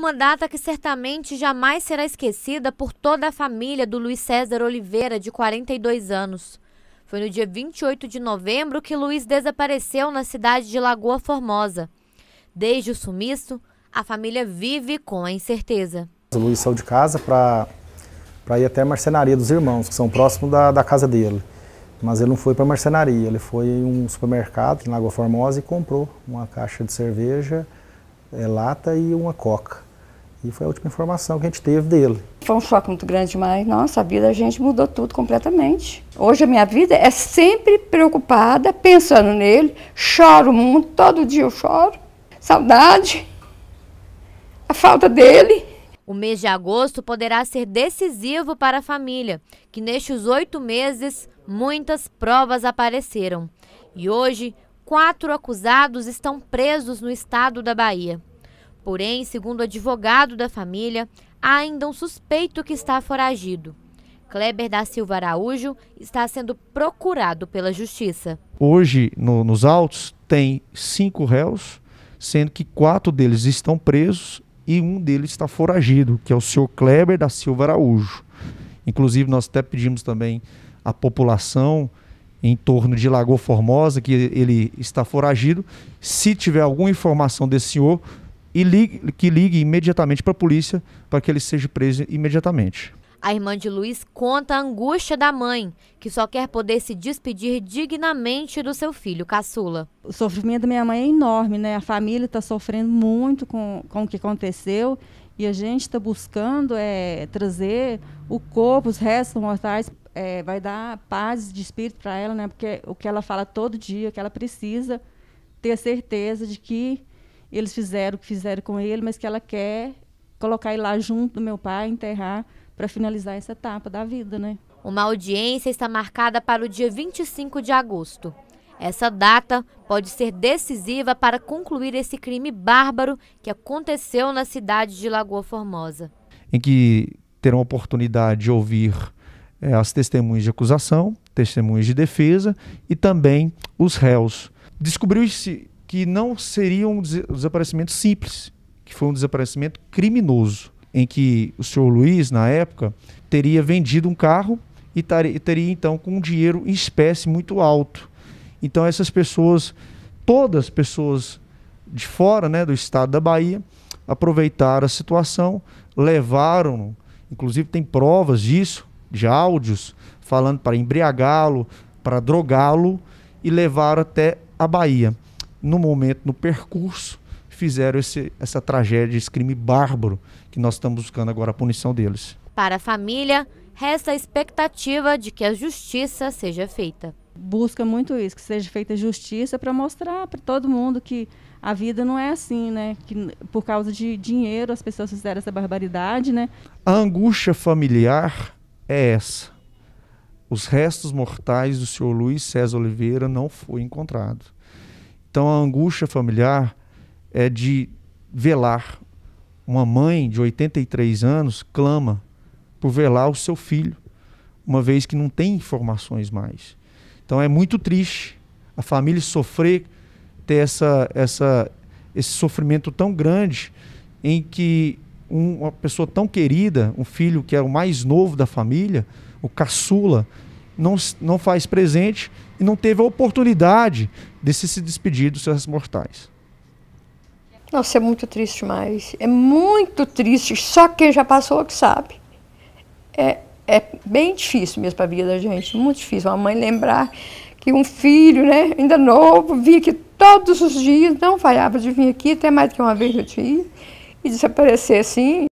Uma data que certamente jamais será esquecida por toda a família do Luiz César Oliveira, de 42 anos. Foi no dia 28 de novembro que Luiz desapareceu na cidade de Lagoa Formosa. Desde o sumiço, a família vive com a incerteza. O Luiz saiu de casa para ir até a marcenaria dos irmãos, que são próximos da, da casa dele. Mas ele não foi para a marcenaria, ele foi em um supermercado em Lagoa Formosa e comprou uma caixa de cerveja, é, lata e uma coca. E foi a última informação que a gente teve dele. Foi um choque muito grande, mas nossa, a vida a gente mudou tudo completamente. Hoje a minha vida é sempre preocupada, pensando nele, choro muito, todo dia eu choro. Saudade, a falta dele. O mês de agosto poderá ser decisivo para a família, que nestes oito meses muitas provas apareceram. E hoje, quatro acusados estão presos no estado da Bahia. Porém, segundo o advogado da família, há ainda um suspeito que está foragido. Kleber da Silva Araújo está sendo procurado pela justiça. Hoje, no, nos autos, tem cinco réus, sendo que quatro deles estão presos e um deles está foragido, que é o senhor Kleber da Silva Araújo. Inclusive, nós até pedimos também à população em torno de Lagoa Formosa que ele está foragido. Se tiver alguma informação desse senhor, e ligue, que ligue imediatamente para a polícia para que ele seja preso imediatamente. A irmã de Luiz conta a angústia da mãe, que só quer poder se despedir dignamente do seu filho caçula. O sofrimento da minha mãe é enorme, né? A família está sofrendo muito com, com o que aconteceu e a gente está buscando é, trazer o corpo, os restos mortais, é, vai dar paz de espírito para ela, né? Porque o que ela fala todo dia, que ela precisa ter certeza de que e eles fizeram o que fizeram com ele, mas que ela quer colocar ele lá junto do meu pai, enterrar, para finalizar essa etapa da vida, né? Uma audiência está marcada para o dia 25 de agosto. Essa data pode ser decisiva para concluir esse crime bárbaro que aconteceu na cidade de Lagoa Formosa. Em que terão a oportunidade de ouvir é, as testemunhas de acusação, testemunhas de defesa e também os réus. Descobriu-se que não seria um desaparecimento simples, que foi um desaparecimento criminoso, em que o senhor Luiz, na época, teria vendido um carro e teria então com um dinheiro em espécie muito alto. Então essas pessoas, todas pessoas de fora, né, do estado da Bahia, aproveitaram a situação, levaram, inclusive tem provas disso, de áudios falando para embriagá-lo, para drogá-lo e levaram até a Bahia no momento, no percurso, fizeram esse, essa tragédia, esse crime bárbaro que nós estamos buscando agora a punição deles. Para a família, resta a expectativa de que a justiça seja feita. Busca muito isso, que seja feita justiça para mostrar para todo mundo que a vida não é assim, né? Que por causa de dinheiro as pessoas fizeram essa barbaridade, né? A angústia familiar é essa. Os restos mortais do senhor Luiz César Oliveira não foi encontrado. Então a angústia familiar é de velar. Uma mãe de 83 anos clama por velar o seu filho, uma vez que não tem informações mais. Então é muito triste a família sofrer, ter essa, essa, esse sofrimento tão grande em que um, uma pessoa tão querida, um filho que era é o mais novo da família, o caçula, não, não faz presente e não teve a oportunidade de se, se despedir dos seus mortais. Nossa, é muito triste mas É muito triste. Só quem já passou é que sabe. É, é bem difícil mesmo para a vida da gente. Muito difícil. Uma mãe lembrar que um filho, né, ainda novo, vinha aqui todos os dias, não falhava de vir aqui, até mais que uma vez no dia, e desaparecer assim.